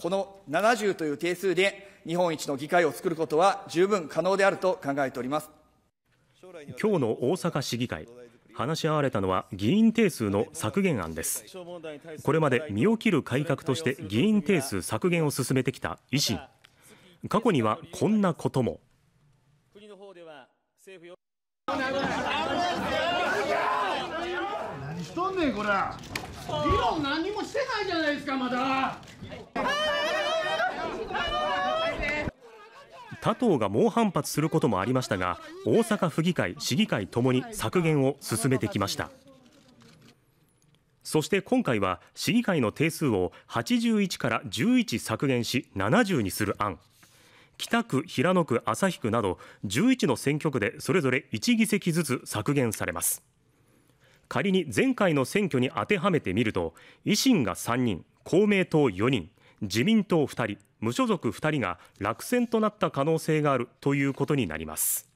この70という定数で日本一の議会を作ることは十分可能であると考えております今日の大阪市議会話し合われたのは議員定数の削減案ですこれまで身を切る改革として議員定数削減を進めてきた維新過去にはこんなことも何しとんねんこれ議論何もしてないじゃないですかまだ他党が猛反発することもありましたが大阪府議会市議会ともに削減を進めてきましたそして今回は市議会の定数を81から11削減し70にする案北区平野区旭区など11の選挙区でそれぞれ1議席ずつ削減されます仮に前回の選挙に当てはめてみると維新が3人公明党4人自民党2人無所属2人が落選となった可能性があるということになります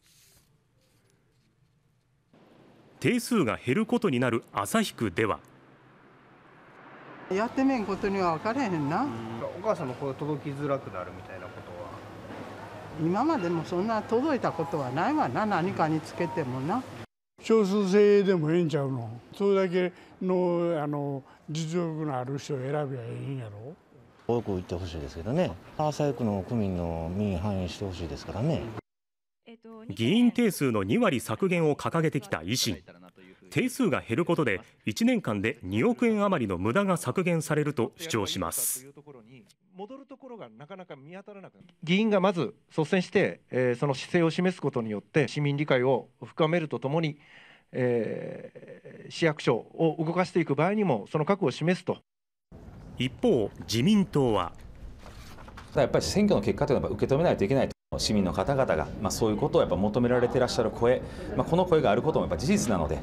定数が減ることになる旭区ではやってみんことには分かれへんなお母さんの声届きづらくなるみたいなことは今までもそんな届いたことはないわな何かにつけてもな少数精鋭でもええんちゃうのそれだけのあの実力のある人を選べばええんやろ多く行ってほしいですけどね、パーサイクの区民の民意反映してほしいですからね。議員定数の2割削減を掲げてきた維新定数が減ることで1年間で2億円余りの無駄が削減されると主張します戻るところがなななかか見当たらく議員がまず率先して、えー、その姿勢を示すことによって市民理解を深めるとともに、えー、市役所を動かしていく場合にもその覚悟を示すと一方、自民党はやっぱり選挙の結果というのは受け止めないといけないと。市民の方々が、まあ、そういうことをやっぱ求められていらっしゃる声、まあ、この声があることもやっぱ事実なので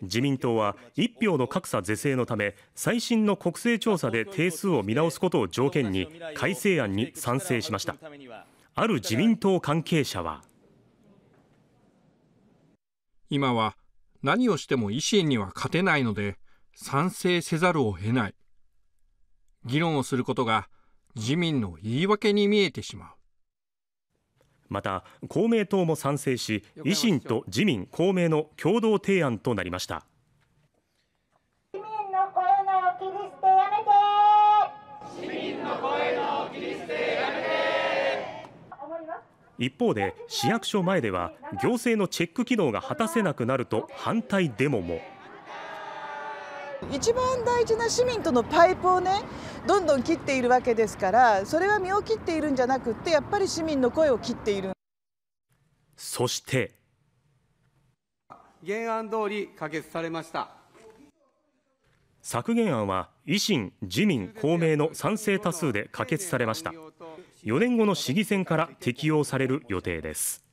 自民党は一票の格差是正のため最新の国勢調査で定数を見直すことを条件に改正案に賛成しましたある自民党関係者は今は何をしても維新には勝てないので賛成せざるを得ない議論をすることが自民の言い訳に見えてしまうまた公明党も賛成し維新と自民公明の共同提案となりました一方で市役所前では行政のチェック機能が果たせなくなると反対デモも。一番大事な市民とのパイプをねどんどん切っているわけですからそれは身を切っているんじゃなくってやっぱり市民の声を切っているそして原案通り可決されました削減案は維新自民公明の賛成多数で可決されました4年後の市議選から適用される予定です